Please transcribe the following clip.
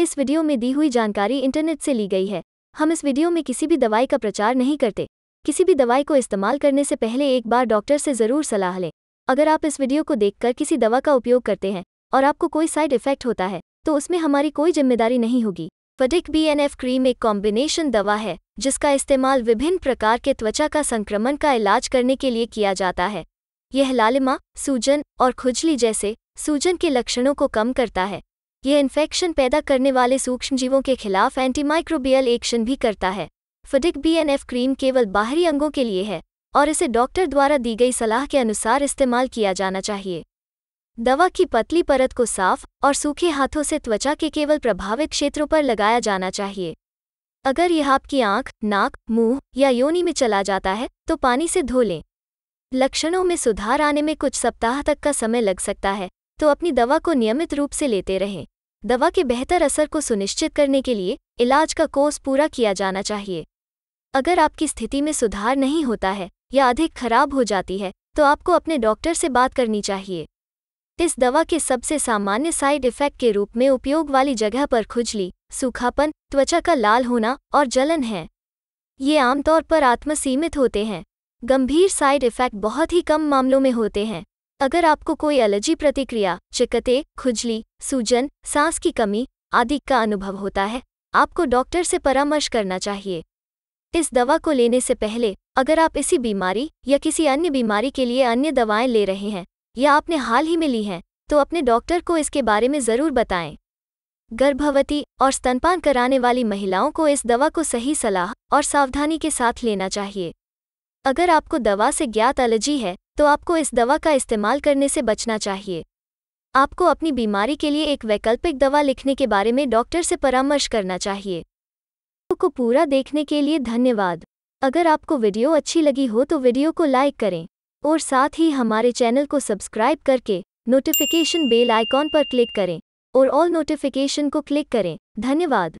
इस वीडियो में दी हुई जानकारी इंटरनेट से ली गई है हम इस वीडियो में किसी भी दवाई का प्रचार नहीं करते किसी भी दवाई को इस्तेमाल करने से पहले एक बार डॉक्टर से ज़रूर सलाह लें अगर आप इस वीडियो को देखकर किसी दवा का उपयोग करते हैं और आपको कोई साइड इफेक्ट होता है तो उसमें हमारी कोई जिम्मेदारी नहीं होगी फटिक बी एन एफ क्रीम एक कॉम्बिनेशन दवा है जिसका इस्तेमाल विभिन्न प्रकार के त्वचा का संक्रमण का इलाज करने के लिए किया जाता है यह लालिमा सूजन और खुजली जैसे सूजन के लक्षणों को कम करता है ये इन्फेक्शन पैदा करने वाले सूक्ष्मजीवों के खिलाफ एंटीमाइक्रोबियल एक्शन भी करता है फिडिक बीएनएफ क्रीम केवल बाहरी अंगों के लिए है और इसे डॉक्टर द्वारा दी गई सलाह के अनुसार इस्तेमाल किया जाना चाहिए दवा की पतली परत को साफ और सूखे हाथों से त्वचा के केवल प्रभावित क्षेत्रों पर लगाया जाना चाहिए अगर यह आपकी आंख, नाक मुंह या योनि में चला जाता है तो पानी से धो लें लक्षणों में सुधार आने में कुछ सप्ताह तक का समय लग सकता है तो अपनी दवा को नियमित रूप से लेते रहें दवा के बेहतर असर को सुनिश्चित करने के लिए इलाज का कोर्स पूरा किया जाना चाहिए अगर आपकी स्थिति में सुधार नहीं होता है या अधिक खराब हो जाती है तो आपको अपने डॉक्टर से बात करनी चाहिए इस दवा के सबसे सामान्य साइड इफेक्ट के रूप में उपयोग वाली जगह पर खुजली सूखापन त्वचा का लाल होना और जलन है ये आमतौर पर आत्मसीमित होते हैं गंभीर साइड इफेक्ट बहुत ही कम मामलों में होते हैं अगर आपको कोई एलर्जी प्रतिक्रिया चिकते खुजली सूजन सांस की कमी आदि का अनुभव होता है आपको डॉक्टर से परामर्श करना चाहिए इस दवा को लेने से पहले अगर आप इसी बीमारी या किसी अन्य बीमारी के लिए अन्य दवाएं ले रहे हैं या आपने हाल ही में ली हैं तो अपने डॉक्टर को इसके बारे में ज़रूर बताएं गर्भवती और स्तनपान कराने वाली महिलाओं को इस दवा को सही सलाह और सावधानी के साथ लेना चाहिए अगर आपको दवा से ज्ञात एलर्जी है तो आपको इस दवा का इस्तेमाल करने से बचना चाहिए आपको अपनी बीमारी के लिए एक वैकल्पिक दवा लिखने के बारे में डॉक्टर से परामर्श करना चाहिए को पूरा देखने के लिए धन्यवाद अगर आपको वीडियो अच्छी लगी हो तो वीडियो को लाइक करें और साथ ही हमारे चैनल को सब्सक्राइब करके नोटिफिकेशन बेल आइकॉन पर क्लिक करें और ऑल नोटिफिकेशन को क्लिक करें धन्यवाद